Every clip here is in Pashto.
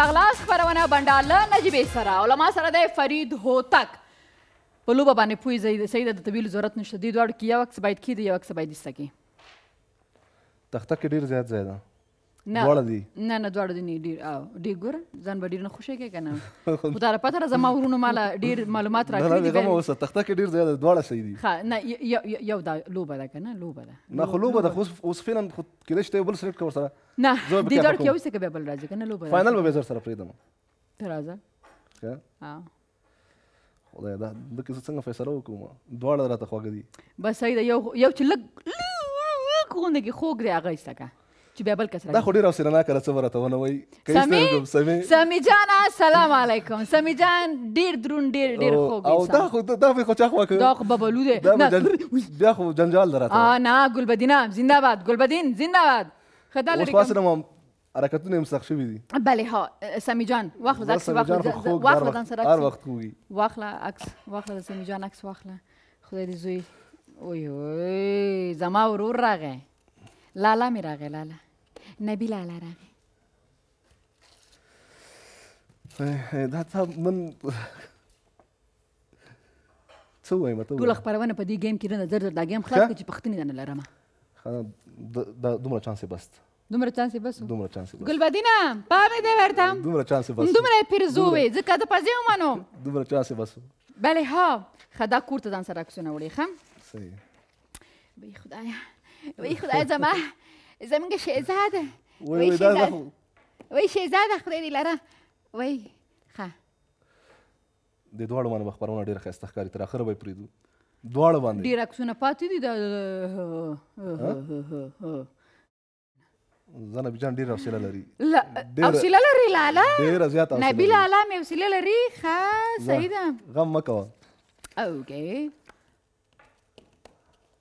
راغلاس خبرونه بنډار له نجیبې سره او له ما سره دی فرید هوتک په لوبه باندې پوهېږئ صحیح ده د طویلو ضرورت نشته دې دواړو کې یو عکس باید کېدی یو عکس باید ایسته کې تخته کې ډېر زیات ځای ده نه دواړه دي نه نه دواړه دي نه ډېر ډېر ګوره ځان به ډېر نه خوشی کې که نه خو تا پته ده زما ورونو ماله ډېر معلومات راکړي دي غمه اوسه تخته کې ډېر زیاده دواړه صحیح دي ښه نه یو دا لوبه ده که نه لوبه ده نه خو لوبه ده خو اوس فعلا خو کېدای شي ته یو بل سلیکټ کړه ورسره نه دې دواړو کې یو څه کې بیا بل راځي که نه لوبه ده فاینل به بیا زر سره پرېږدم ته راځه ښه خدای دا د کیسه څنګه فیصله وکړو دواړه راته خواږه دي بس صحیح ده یو یو چې لږ لږ غونډه کې خوږ دی هغه ایسته که چې بیا بل کس دا خو ډېر حوصلهناکه ده څه به راته ونه وایي سمي جانه سلام علیکم سمي جان ډېر دروند ډېر ډېر خوږ او دا خو دا به خو چا خوا دا خو ببلو دی بیا خو جنجال ده راته نه ګلبدینه زنده باد ګلبدین زنده باد ښه دا لرې کوم حرکتونه هم سخت شوي دي بله ها سمی جان واخله عکس واخله واخله ځان سره هر وخت خوږي واخله عکس واخله د سمی جان عکس واخله خدای دې زوی اوی اوی زما ورور راغی لاله مې راغی لاله Nabila Alara. دا تا من څه وایم ته ټول خبرونه په دې گیم کې نه زر زر دا گیم خلاص کړي چې پښتني نه لرم دا دومره چانس بس دومره چانس بس دومره چانس بس ګلبدینا پامې دې ورته دومره چانس بس دومره پیرزوې ځکه د پځې ومنو دومره چانس بس بله ها خدا کور ته ځان سره عکسونه وړي خم صحیح وای خدایا وای خدایا زما زمونږ شهزاده وای شهزاده وای شهزاده خدای دې لره وای ښه د دواړو باندې به خپرونه ډېره ښایسته ښکاري تر اخره به یې پرېږدو دواړه باندې ډېر عکسونه پاتې دي د زنه بجان ډېره حوصله لري لا حوصله لري لاله ډېره زیاته حوصله نبیل اعلی مې حوصله لري ښه صحیح ده غم مه کوه اوکې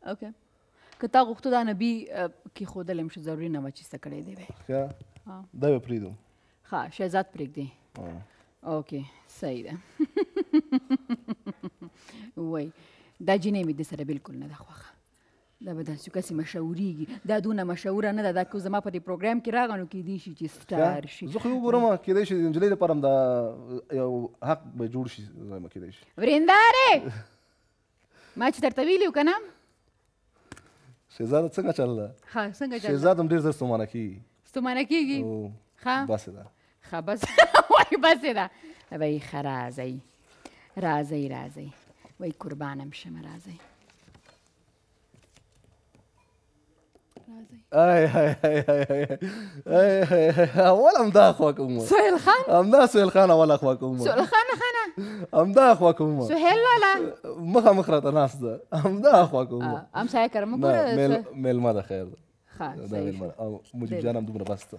اوکې که تا غوښتو دا نبي کې خودلم چې ضروري نه و چې څه کړی دی به ها دا به پریدم ها شهزاد پریک دی اوکې صحیح ده وای دا جنې مې د سره بالکل نه ده خوخه دا به داسې کسې مشهورېږي دا دونه مشهوره نه ده دا که زما په دې پروګرام کې راغلو کېدای شي چې سټار شي زه خو وګورم کېدای شي د نجلۍ لپاره هم دا یو حق به جوړ شي زما کېدای شي ورېندارې ما چې درته ویلي و که نه شهزاده څنګه چل ده ها څنګه چل شهزاده هم ډیر زر ستومانه کیږي ستومانه کیږي ها بس ده ها بس وای بس ده وای خرازی رازی رازی وای قربانم شم رازی اي اي اي اول امدا اخوك امه سهيل خان امدا سهيل خان اول اخوك امه سهيل خان خانا امدا اخوك امه سهيل ولا مخا مخرة ناس ده امدا اخوك امه ام سايكر مكور ميل ماذا خير خان ده ميل ماذا مجيب جانا مدمنا باستا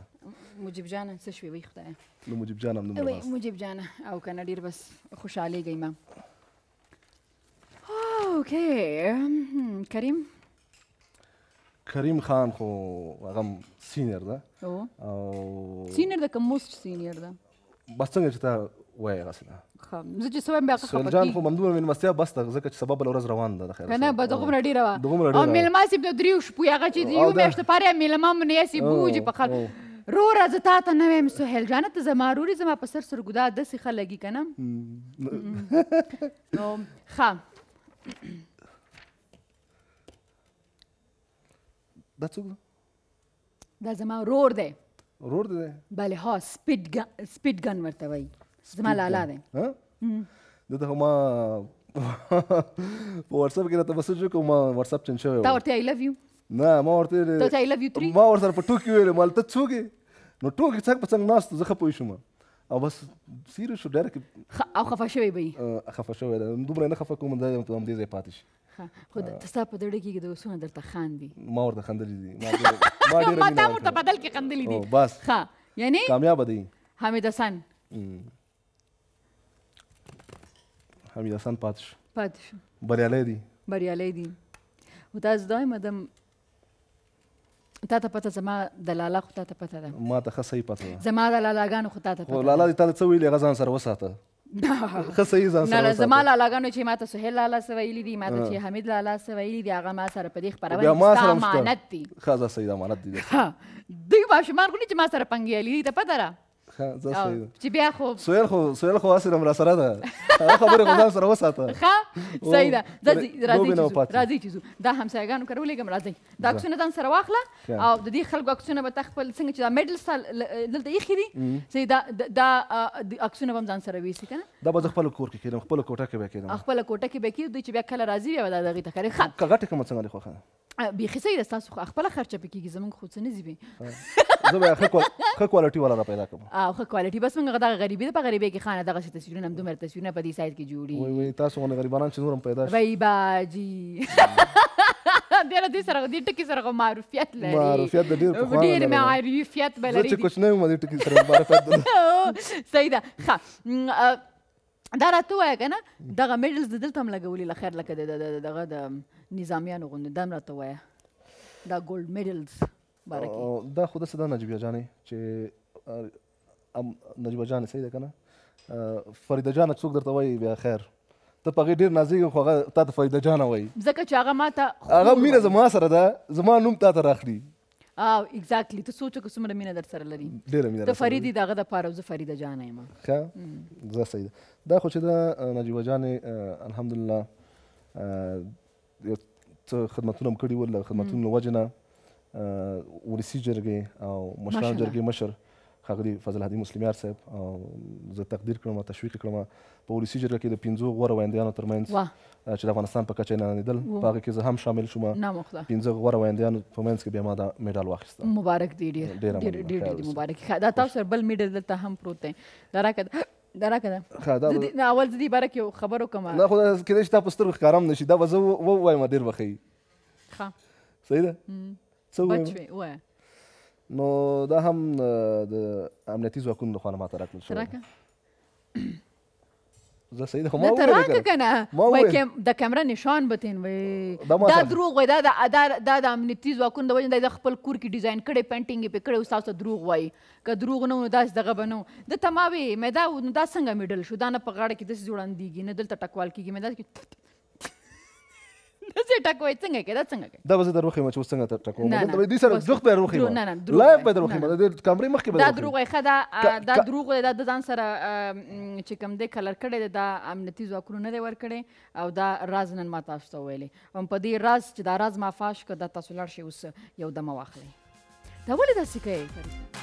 مجيب جانا سشوي وي خدايا لو مجيب جانا مدمنا باستا مجيب جانا او كان دير بس خوش عليك امام اوكي كريم کریم خان خو هغه سینیر ده او سینیر ده که موست سینیر ده بس څنګه چې تا وایې هغسې ده زه چې څه وایم بیا هغه خفه جان خو ممنونه مېلمستیا بس ده ځکه چې سبا بله ورځ روان ده د خیر نه بس دغومره ډېره وه دغومره ډېره او مېلمه صاحب د دریو شپو هغه چې د یو میاشتې پاره مېلمه مو نیسي بوجې په خل روره زه تا ته نه وایم سهیل جانه ته زما رورې زما په سر سرګدا داسې ښه لګي که نه نو ښه دا څوک ده دا زما ورور دی ورور دی بله ها سپیډ ګن سپیډ ګن ورته وایي زما لالا دی د دغه ما په واتساپ کې راته مسج وکړ ما واتساپ چنج شوی تا ورته آی لوف یو نه ما ورته تا آی لوف یو 3 ما ورته په ټوکی ویل مال ته څوګي نو ټوکی څنګه پڅنګ ناست زه خپوي شوم او بس سیریس شو ډایرک او خفه شوی به خفه شوی دومره نه خفه کوم دا ته هم دې ځای پاتې شي خو تاسو په دړه کې د اوسونه درته خاندي ما ورته خندلې دي ما ډېر ما ته ورته بدل کې خندلې دي بس ها یعنی کامیاب دي حمید حسن حمید حسن پاتش پاتش بریالي دي بریالي دي او تاسو دایمه د تا ته پته زما د لاله خو تا ته پته ده ما ته ښه صحیح پته ده زما د لالاګانو خو تا ته پته ده خو لالا دې تا ته څه ویلي هغه ځان سره وساته خصه ځان سره نه زما لالاګانو چې ماته سهیل لالا سره ویلي دي ماته چې حمید لالا سره ویلي دي هغه ما سره په دې خبرونه ستا امانت دي خزه سید امانت دي دوی ماشومان خو نه چې ما سره پنګیالي دي ته پته زه سعید چې بیا خو سویل خو سویل خو اسره مر سره ده هغه خبره خو ځان سره وساته ښه سعید راځي راځي چې دا همسایګانو کولې کوم راځي دا عکسونه ځان سره واخله او د دې خلکو عکسونه به تخپل څنګه چې دا میډل سال دلته یې خېدي سعید دا عکسونه به ځان سره وېسي کنه دا به خپل کور کې کېدم خپل کوټه کې به کېدم خپل کوټه کې به کې دوی چې بیا کله راځي بیا دا دغه تکرار ښه کغه ټکه مڅنګ لخوا ښه بيخي سعید تاسو خپل خرچه پکې زمونږ خو څه نه زیبي زه به ښه ښه کوالټي ولا را پیدا کوم او ښه کوالټي بس موږ دغه غریبي د په غریبي کې خانه دغه تصویرونه هم دومره تصویرونه په دې سایت کې جوړي وای وای تاسو غو غریبانان چې نورم پیدا شي وای باجی ډیر دې سره دې ټکی سره معروفیت لري معروفیت د ډیر په ډیر معروفیت بلري چې کوم نه مې ټکی سره معروفیت صحیح ده ښه دا راته وایه که نه دغه میډلز د دلته هم لګولي له خیر لکه د دغه د نظامیانو غوندې دا هم راته وایه دا ګولډ میډلز باره کې دا خود څه د نجيبه جانې چې ام نجيبه جانې صحیح ده کنه فریده جان څوک درته وایي بیا خیر ته په ډیر نازیږي خو هغه تا ته فریده جان وایي ځکه چې هغه ماته هغه مینه زما سره ده زما نوم تا ته راخلي او اگزیکټلی ته سوچ وکړه څومره مینه در سره لري ډیره مینه ته فریدې دغه د پاره زه فریده جان یم ښه زه صحیح ده دا خو چې دا نجيبه جانې الحمدلله یو څه خدمتونه هم کړي ول خدمتونو له وجې نه ولسی جرګې او مشران جرګې مشر خغلی فضل هادي مسلمیار صاحب او زه تقدیر کړم او تشویق کړم په ولسی جرګه کې د پنځو غوره ویندیانو ترمنځ چې د افغانستان په کچه ننیدل په هغه کې زه هم شامل شوم پنځه غوره ویندیانو په منځ کې بیا ما دا میډال واخیسته مبارک دی ډیر ډیر ډیر ډیر مبارک دا تاسو سره بل میډل دلته هم پروت دی دا راکړه دا راکړه ښه دا نه اول د دې باره کې خبرو کوم نه خو کېدای شي دا په سترګو ښکارم نشي دا به زه ووایم ډیر بخی ښه صحیح ده څه وایي نو دا هم د امنیتي ځواکونو لخوا نه ماته راکړل شوی زه صحیح ده خو ما وویل کنه وای د کیمرا نشان بتین وای دا دروغ وای دا دا د امنیتي ځواکونو د وجه د خپل کور کې ډیزاین کړي پینټینګ یې پکړي او تاسو دروغ وای که دروغ نه و داس دغه بنو د تماوي مې دا دا څنګه میډل شو دا نه په غاړه کې د جوړاندېږي نه دلته ټکوال کیږي مې دا د څه ټکوې څنګه کې دا څنګه کې دا به زه دروخې مچ وسنګ ته ټکو مطلب دې سره جوخت به دروخې نه نه دروغ لایف به دروخې مده کمرې مخ کې به دا دروغ ښه دا دا دروغ دا د ځان سره چې کم دې کلر کړي دا امنیتي ځواکونه نه دی ور کړي او دا راز نن ما تاسو ته ویلې هم په دې راز چې دا راز ما فاش کړ دا تاسو لار شي اوس یو دمه واخلې دا ولې دا سکه